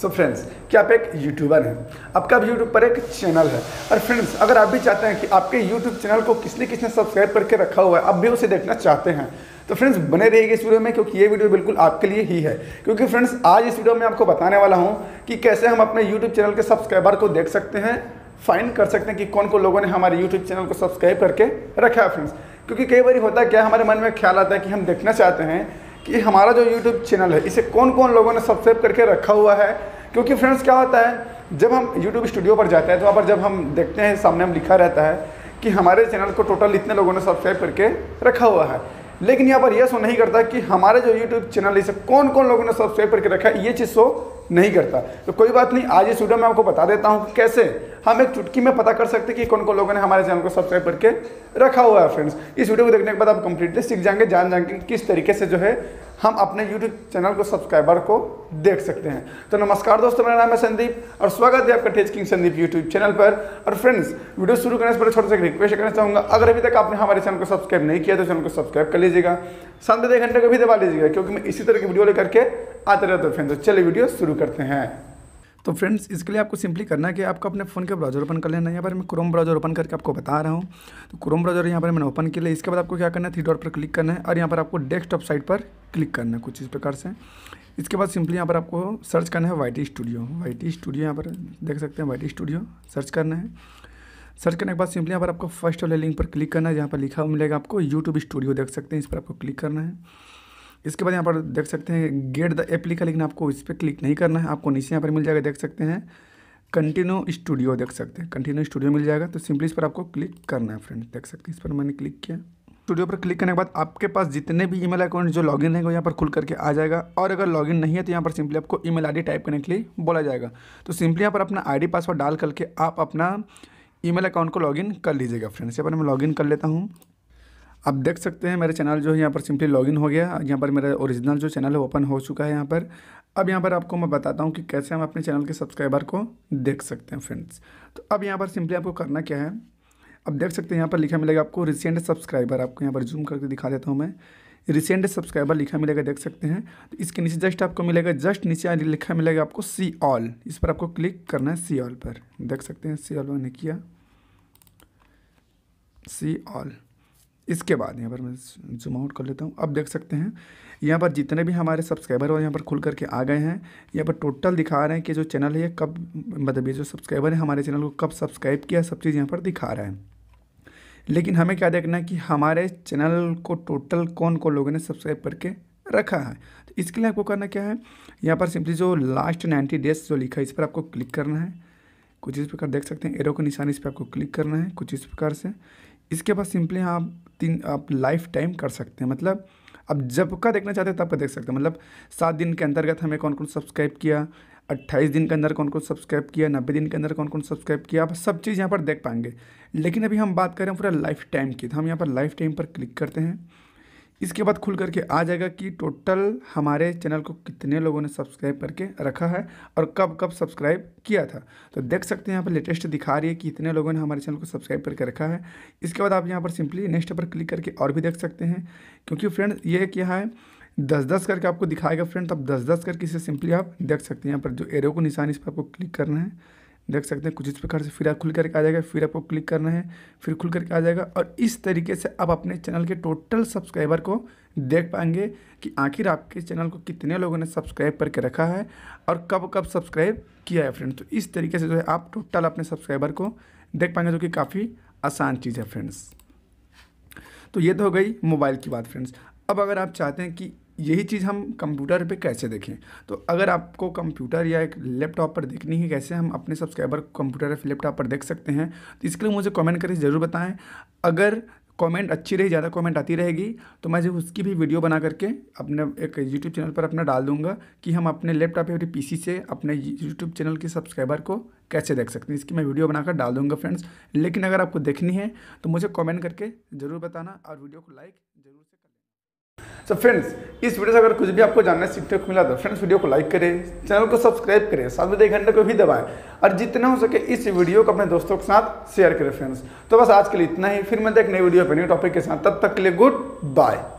सो so friends क्या आप एक यूट्यूबर हैं आपका भी यूट्यूब पर एक चैनल है और फ्रेंड्स अगर आप भी चाहते हैं कि आपके यूट्यूब चैनल को किसने किसने सब्सक्राइब करके रखा हुआ है आप भी उसे देखना चाहते हैं तो फ्रेंड्स बने रहिएगा इस वीडियो में क्योंकि ये वीडियो बिल्कुल आपके लिए ही है क्योंकि फ्रेंड्स आज इस वीडियो में आपको बताने वाला हूँ कि कैसे हम अपने यूट्यूब चैनल के सब्सक्राइबर को देख सकते हैं फाइन कर सकते हैं कि कौन कौन लोगों ने हमारे यूट्यूब चैनल को सब्सक्राइब करके रखा है फ्रेंड्स क्योंकि कई बार होता है क्या हमारे मन में ख्याल आता है कि हम देखना चाहते हैं कि हमारा जो यूट्यूब चैनल है इसे कौन कौन लोगों ने सब्सक्राइब करके रखा हुआ है क्योंकि फ्रेंड्स क्या होता है जब हम यूट्यूब स्टूडियो पर जाते हैं तो वहाँ पर जब हम देखते हैं सामने हम लिखा रहता है कि हमारे चैनल को टोटल इतने लोगों ने सब्सक्राइब करके रखा हुआ है लेकिन यहाँ पर यह शो नहीं करता कि हमारे जो यूट्यूब चैनल इसे कौन कौन लोगों ने सब्सक्राइब करके रखा है ये चीज़ शो नहीं करता तो कोई बात नहीं आज इस वीडियो में आपको बता देता हूँ कैसे हम एक चुटकी में पता कर सकते हैं कि कौन कौन लोगों ने हमारे चैनल को सब्सक्राइब करके रखा हुआ है फ्रेंड्स इस वीडियो को देखने के बाद आप कंप्लीटली सीख जाएंगे जान जाएंगे किस तरीके से जो है हम अपने यूट्यूब चैनल को सब्सक्राइबर को देख सकते हैं तो नमस्कार दोस्तों मेरा नाम है संदीप और स्वागत है आपका tech king Sandeep YouTube channel पर और फ्रेंड्स वीडियो शुरू करने से पहले छोटे से रिक्वेस्ट करना चाहूँगा अगर अभी तक आपने हमारे चैनल को सब्सक्राइब नहीं किया तो चैनल को सब्सक्राइब कर लीजिएगा साथ में घंटे को भी दबा लीजिएगा क्योंकि मैं इसी तरह की वीडियो लेकर के आते रहता हूँ फ्रेंड्स तो चलिए वीडियो शुरू करते हैं तो फ्रेंड्स इसके लिए आपको सिंपली करना है कि आपको अपने फ़ोन के ब्राउजर ओपन कर लेना यहाँ पर मैं क्रोम ब्राउजर ओपन करके आपको बता रहा हूँ तो क्रोम ब्राउजर यहाँ पर मैंने ओपन किया इसके बाद आपको क्या करना है थ्री डॉट पर क्लिक करना है और यहाँ पर आपको डेस्कटॉप साइट पर क्लिक करना है कुछ इस प्रकार से इसके बाद सिंपली यहाँ पर आपको सर्च करना है Y T studio Y T studio यहाँ पर देख सकते हैं वाई टी स्टूडियो सर्च करना है सर्च करने के बाद सिंपली यहाँ पर आपको फर्स्ट वाले लिंक पर क्लिक करना है जहाँ पर लिखा हुआ मिलेगा आपको यूट्यूब स्टूडियो देख सकते हैं इस पर आपको क्लिक करना है इसके बाद यहाँ पर देख सकते हैं गेट द एप लिखा लेकिन आपको इस पर क्लिक नहीं करना है आपको नीचे यहाँ पर मिल जाएगा देख सकते हैं कंटिन्यू स्टूडियो देख सकते हैं कंटिन्यू स्टूडियो मिल जाएगा तो सिंपली इस पर आपको क्लिक करना है फ्रेंड देख सकते हैं इस पर मैंने क्लिक किया स्टूडियो पर क्लिक करने के बाद आपके पास जितने भी ईमेल अकाउंट जो लॉगिन है वो यहाँ पर खुल करके आ जाएगा और अगर लॉगिन नहीं है तो यहाँ पर सिंपली आपको ईमेल आईडी टाइप करने के लिए बोला जाएगा तो सिंपली यहाँ पर अपना आईडी पासवर्ड डाल करके आप अपना ईमेल अकाउंट को लॉगिन कर लीजिएगा फ्रेंड्स यहाँ पर मैं लॉगिन कर लेता हूँ आप देख सकते हैं मेरा चैनल जो है यहाँ पर सिंपली लॉगिन हो गया यहाँ पर मेरा ओरिजिनल जो चैनल है ओपन हो चुका है यहाँ पर अब यहाँ पर आपको मैं बताता हूँ कि कैसे हम अपने चैनल के सब्सक्राइबर को देख सकते हैं फ्रेंड्स तो अब यहाँ पर सिंपली आपको करना क्या है अब देख सकते हैं यहाँ पर लिखा मिलेगा आपको रिसेंट सब्सक्राइबर आपको यहाँ पर जूम करके दिखा देता हूँ मैं रिसेंट सब्सक्राइबर लिखा मिलेगा देख सकते हैं तो इसके नीचे जस्ट आपको मिलेगा जस्ट नीचे लिखा मिलेगा आपको सी ऑल इस पर आपको क्लिक करना है सी ऑल पर देख सकते हैं सी ऑल मैंने किया सी ऑल इसके बाद यहाँ पर मैं जूम आउट कर लेता हूँ अब देख सकते हैं यहाँ पर जितने भी हमारे सब्सक्राइबर और यहाँ पर खुल करके आ गए हैं यहाँ पर टोटल दिखा रहे हैं कि जो चैनल है कब मतलब ये जो सब्सक्राइबर है हमारे चैनल को कब सब्सक्राइब किया सब चीज़ यहाँ पर दिखा रहा है लेकिन हमें क्या देखना है कि हमारे चैनल को टोटल कौन कौन लोगों ने सब्सक्राइब करके रखा है तो इसके लिए आपको करना क्या है यहाँ पर सिंपली जो लास्ट नाइन्टी डेज जो लिखा है इस पर आपको क्लिक करना है कुछ इस प्रकार देख सकते हैं एरो का निशान इस पर आपको क्लिक करना है कुछ इस प्रकार से इसके बाद सिंपली आप तीन आप लाइफ टाइम कर सकते हैं मतलब अब जब का देखना चाहते हैं तब का देख सकते हैं मतलब सात दिन के अंतर्गत हमें कौन कौन सब्सक्राइब किया अट्ठाईस दिन के अंदर कौन कौन सब्सक्राइब किया नब्बे दिन के अंदर कौन कौन सब्सक्राइब किया आप सब चीज़ यहाँ पर देख पाएंगे लेकिन अभी हम बात करें पूरा लाइफ टाइम की तो हम यहाँ पर लाइफ टाइम पर क्लिक करते हैं इसके बाद खुल करके आ जाएगा कि टोटल हमारे चैनल को कितने लोगों ने सब्सक्राइब करके रखा है और कब कब सब्सक्राइब किया था तो देख सकते हैं यहाँ पर लेटेस्ट दिखा रही है कि इतने लोगों ने हमारे चैनल को सब्सक्राइब करके रखा है इसके बाद आप यहाँ पर सिंपली नेक्स्ट पर क्लिक करके और भी देख सकते हैं क्योंकि फ्रेंड ये क्या है दस दस करके आपको दिखाएगा फ्रेंड तो आप दस दस करके इसे सिंपली आप देख सकते हैं यहाँ पर जो एरो को निशान इस पर आपको क्लिक करना है देख सकते हैं कुछ इस प्रकार से फिर आप खुल करके आ जाएगा फिर आपको क्लिक करना है फिर खुल करके आ जाएगा और इस तरीके से आप अपने चैनल के टोटल सब्सक्राइबर को देख पाएंगे कि आखिर आपके चैनल को कितने लोगों ने सब्सक्राइब करके रखा है और कब कब सब्सक्राइब किया है फ्रेंड्स तो इस तरीके से जो है आप टोटल अपने सब्सक्राइबर को देख पाएंगे जो कि काफ़ी आसान चीज़ है फ्रेंड्स तो ये तो हो गई मोबाइल की बात फ्रेंड्स अब अगर आप चाहते हैं कि यही चीज़ हम कंप्यूटर पे कैसे देखें तो अगर आपको कंप्यूटर या एक लैपटॉप पर देखनी है कैसे हम अपने सब्सक्राइबर कंप्यूटर या लैपटॉप पर देख सकते हैं तो इसके लिए मुझे कमेंट करके ज़रूर बताएं अगर कमेंट अच्छी रही ज़्यादा कमेंट आती रहेगी तो मैं जो उसकी भी वीडियो बना करके अपने एक यूट्यूब चैनल पर अपना डाल दूंगा कि हम अपने लैपटॉप या पी से अपने यूट्यूब चैनल के सब्सक्राइबर को कैसे देख सकते हैं इसकी मैं वीडियो बनाकर डाल दूंगा फ्रेंड्स लेकिन अगर आपको देखनी है तो मुझे कॉमेंट करके ज़रूर बताना और वीडियो को लाइक ज़रूर सो so फ्रेंड्स इस वीडियो से अगर कुछ भी आपको जानना सीखने को मिला तो फ्रेंड्स वीडियो को लाइक करें चैनल को सब्सक्राइब करें साथ में एक घंटे को भी दबाएं और जितना हो सके इस वीडियो को अपने दोस्तों के साथ शेयर करें फ्रेंड्स तो बस आज के लिए इतना ही फिर मैं एक नई वीडियो पर नए टॉपिक के साथ तब तक के लिए गुड बाय